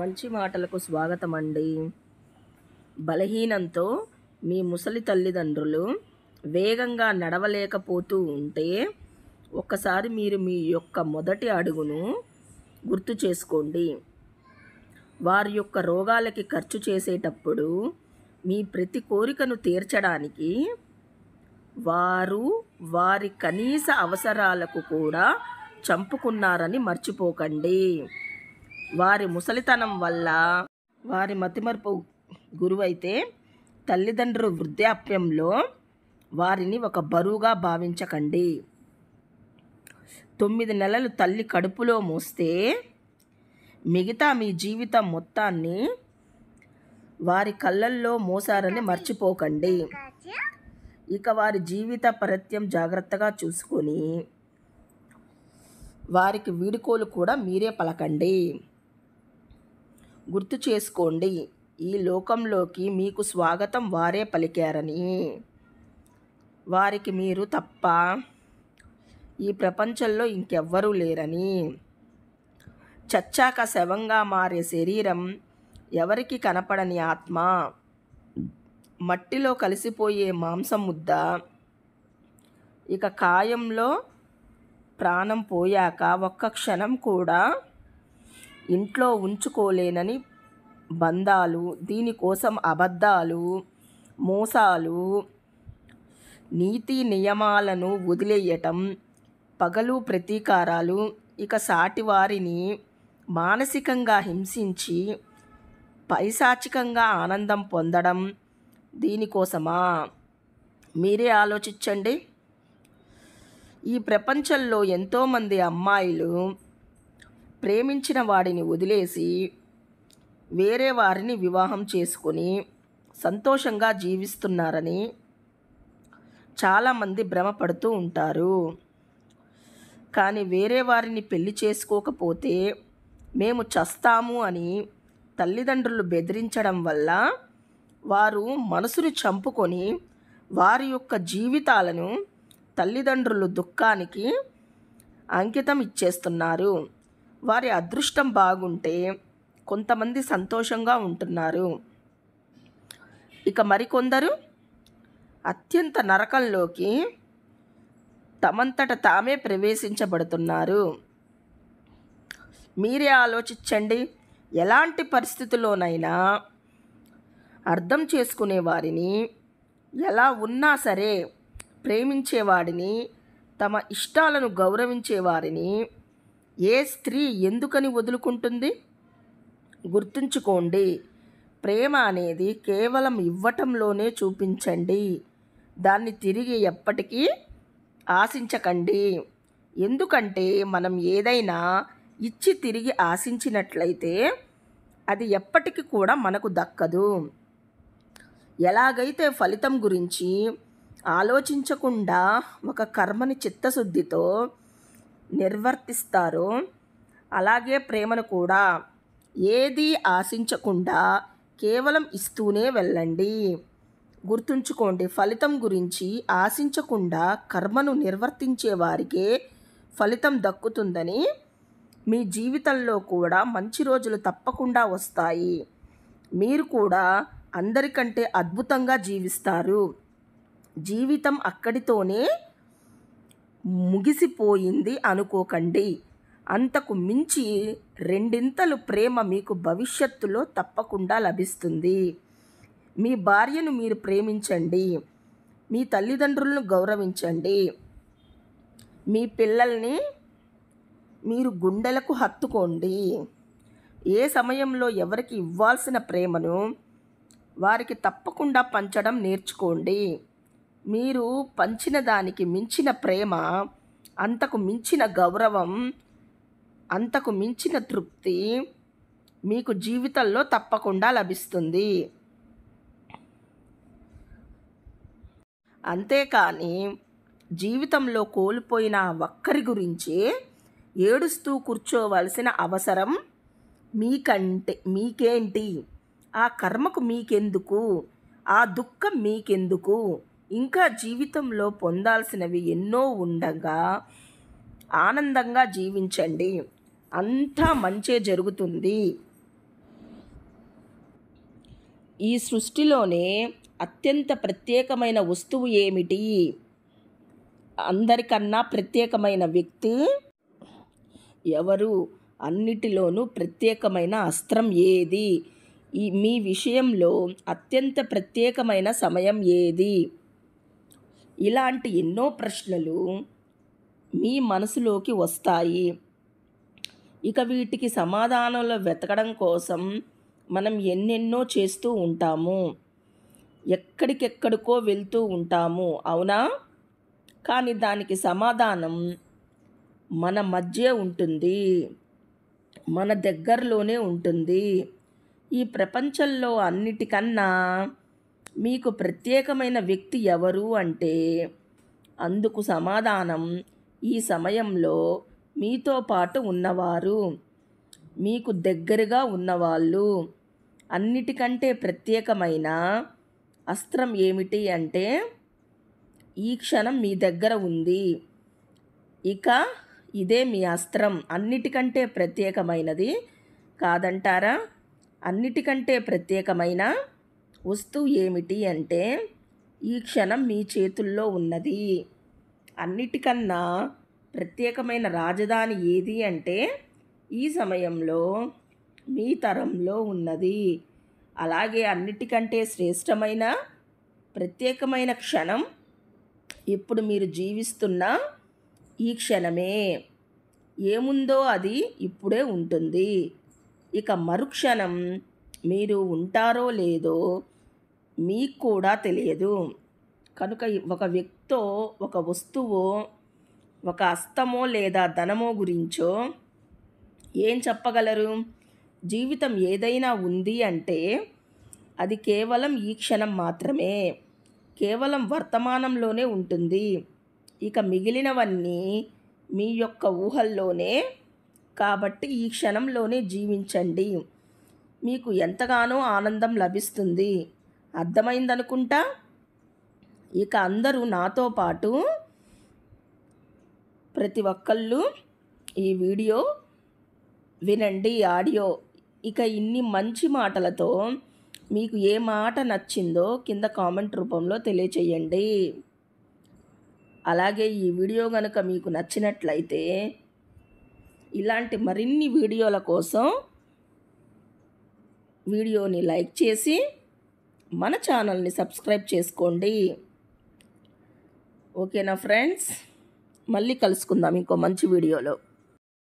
మంచి మాటలకు స్వాగతం అండి బలహీనంతో మీ ముసలి తల్లిదండ్రులు వేగంగా నడవలేకపోతూ ఉంటే ఒక్కసారి మీరు మీ యొక్క మొదటి అడుగును గుర్తు చేసుకోండి వారి యొక్క రోగాలకి ఖర్చు చేసేటప్పుడు మీ ప్రతి కోరికను తీర్చడానికి వారు వారి కనీస అవసరాలకు కూడా చంపుకున్నారని మర్చిపోకండి వారి ముసలితనం వల్ల వారి మతిమరుపు గురువైతే తల్లిదండ్రులు వృద్ధాప్యంలో వారిని ఒక బరువుగా భావించకండి తొమ్మిది నెలలు తల్లి కడుపులో మోస్తే మిగతా మీ జీవితం మొత్తాన్ని వారి కళ్ళల్లో మోసారని మర్చిపోకండి ఇక వారి జీవిత పరత్యం జాగ్రత్తగా చూసుకొని వారికి వీడుకోలు కూడా మీరే పలకండి గుర్తు చేసుకోండి ఈ లోకంలోకి మీకు స్వాగతం వారే పలికారని వారికి మీరు తప్ప ఈ ప్రపంచంలో ఇంకెవ్వరూ లేరని చచ్చాక శవంగా మారే శరీరం ఎవరికి కనపడని ఆత్మ మట్టిలో కలిసిపోయే మాంసం ముద్ద ఇక కాయంలో ప్రాణం పోయాక ఒక్క క్షణం కూడా ఇంట్లో ఉంచుకోలేనని బంధాలు దీనికోసం అబద్ధాలు మోసాలు నీతి నియమాలను వదిలేయటం పగలు ప్రతీకారాలు ఇక సాటివారిని మానసికంగా హింసించి పైశాచికంగా ఆనందం పొందడం దీనికోసమా మీరే ఆలోచించండి ఈ ప్రపంచంలో ఎంతోమంది అమ్మాయిలు ప్రేమించిన వాడిని వదిలేసి వేరే వారిని వివాహం చేసుకొని సంతోషంగా జీవిస్తున్నారని చాలామంది భ్రమపడుతూ ఉంటారు కానీ వేరే వారిని పెళ్లి చేసుకోకపోతే మేము చస్తాము అని తల్లిదండ్రులు బెదిరించడం వల్ల వారు మనసును చంపుకొని వారి యొక్క జీవితాలను తల్లిదండ్రులు దుఃఖానికి అంకితం ఇచ్చేస్తున్నారు వారి అదృష్టం బాగుంటే కొంతమంది సంతోషంగా ఉంటున్నారు ఇక మరికొందరు అత్యంత నరకంలోకి తమంతట తామే ప్రవేశించబడుతున్నారు మీరే ఆలోచించండి ఎలాంటి పరిస్థితుల్లోనైనా అర్థం చేసుకునే వారిని ఎలా ఉన్నా సరే ప్రేమించేవాడిని తమ ఇష్టాలను గౌరవించేవారిని ఏ స్త్రీ ఎందుకని వదులుకుంటుంది గుర్తుంచుకోండి ప్రేమ అనేది కేవలం ఇవ్వటంలోనే చూపించండి దాన్ని తిరిగి ఎప్పటికీ ఆశించకండి ఎందుకంటే మనం ఏదైనా ఇచ్చి తిరిగి ఆశించినట్లయితే అది ఎప్పటికీ కూడా మనకు దక్కదు ఎలాగైతే ఫలితం గురించి ఆలోచించకుండా ఒక కర్మని చిత్తశుద్ధితో నిర్వర్తిస్తారో అలాగే ప్రేమను కూడా ఏది ఆశించకుండా కేవలం ఇస్తూనే వెళ్ళండి గుర్తుంచుకోండి ఫలితం గురించి ఆశించకుండా కర్మను నిర్వర్తించే వారికే ఫలితం దక్కుతుందని మీ జీవితంలో కూడా మంచి రోజులు తప్పకుండా వస్తాయి మీరు కూడా అందరికంటే అద్భుతంగా జీవిస్తారు జీవితం అక్కడితోనే ముగిసిపోయింది అనుకోకండి అంతకు మించి రెండింతలు ప్రేమ మీకు భవిష్యత్తులో తప్పకుండా లభిస్తుంది మీ భార్యను మీరు ప్రేమించండి మీ తల్లిదండ్రులను గౌరవించండి మీ పిల్లల్ని మీరు గుండెలకు హత్తుకోండి ఏ సమయంలో ఎవరికి ఇవ్వాల్సిన ప్రేమను వారికి తప్పకుండా పంచడం నేర్చుకోండి మీరు పంచిన దానికి మించిన ప్రేమ అంతకు మించిన గౌరవం అంతకు మించిన తృప్తి మీకు జీవితంలో తప్పకుండా లభిస్తుంది అంతేకాని జీవితంలో కోల్పోయిన ఒక్కరి గురించి ఏడుస్తూ కూర్చోవలసిన అవసరం మీకంటే మీకేంటి ఆ కర్మకు మీకెందుకు ఆ దుఃఖం మీకెందుకు ఇంకా జీవితంలో పొందాల్సినవి ఎన్నో ఉండగా ఆనందంగా జీవించండి అంతా మంచే జరుగుతుంది ఈ సృష్టిలోనే అత్యంత ప్రత్యేకమైన వస్తువు ఏమిటి అందరికన్నా ప్రత్యేకమైన వ్యక్తి ఎవరు అన్నిటిలోనూ ప్రత్యేకమైన అస్త్రం ఏది ఈ మీ విషయంలో అత్యంత ప్రత్యేకమైన సమయం ఏది ఇలాంటి ఎన్నో ప్రశ్నలు మీ మనసులోకి వస్తాయి ఇక వీటికి సమాధానంలో వెతకడం కోసం మనం ఎన్నెన్నో చేస్తూ ఉంటాము ఎక్కడికెక్కడికో వెళ్తూ ఉంటాము అవునా కానీ దానికి సమాధానం మన మధ్య ఉంటుంది మన దగ్గరలోనే ఉంటుంది ఈ ప్రపంచంలో అన్నిటికన్నా మీకు ప్రత్యేకమైన వ్యక్తి ఎవరు అంటే అందుకు సమాధానం ఈ సమయంలో మీతో పాటు ఉన్నవారు మీకు దగ్గరగా ఉన్నవాళ్ళు అన్నిటికంటే ప్రత్యేకమైన అస్త్రం ఏమిటి అంటే ఈ క్షణం మీ దగ్గర ఉంది ఇక ఇదే మీ అస్త్రం అన్నిటికంటే ప్రత్యేకమైనది కాదంటారా అన్నిటికంటే ప్రత్యేకమైన వస్తువు ఏమిటి అంటే ఈ క్షణం మీ చేతుల్లో ఉన్నది అన్నిటికన్నా ప్రత్యేకమైన రాజధాని ఏది అంటే ఈ సమయంలో మీ తరంలో ఉన్నది అలాగే అన్నిటికంటే శ్రేష్టమైన ప్రత్యేకమైన క్షణం ఇప్పుడు మీరు జీవిస్తున్న ఈ క్షణమే ఏముందో అది ఇప్పుడే ఉంటుంది ఇక మరుక్షణం మీరు ఉంటారో లేదో మీకు కూడా తెలియదు కనుక ఒక వ్యక్తో ఒక వస్తువు ఒక అస్తమో లేదా ధనమో గురించో ఏం చెప్పగలరు జీవితం ఏదైనా ఉంది అంటే అది కేవలం ఈ క్షణం మాత్రమే కేవలం వర్తమానంలోనే ఉంటుంది ఇక మిగిలినవన్నీ మీ యొక్క ఊహల్లోనే కాబట్టి ఈ క్షణంలోనే జీవించండి మీకు ఎంతగానో ఆనందం లభిస్తుంది అర్థమైందనుకుంటా ఇక అందరూ నాతో పాటు ప్రతి ఒక్కళ్ళు ఈ వీడియో వినండి ఆడియో ఇక ఇన్ని మంచి మాటలతో మీకు ఏ మాట నచ్చిందో కింద కామెంట్ రూపంలో తెలియచేయండి అలాగే ఈ వీడియో కనుక మీకు నచ్చినట్లయితే ఇలాంటి మరిన్ని వీడియోల కోసం వీడియోని లైక్ చేసి మన ఛానల్ని సబ్స్క్రైబ్ చేసుకోండి ఓకేనా ఫ్రెండ్స్ మళ్ళీ కలుసుకుందాం ఇంకో మంచి వీడియోలో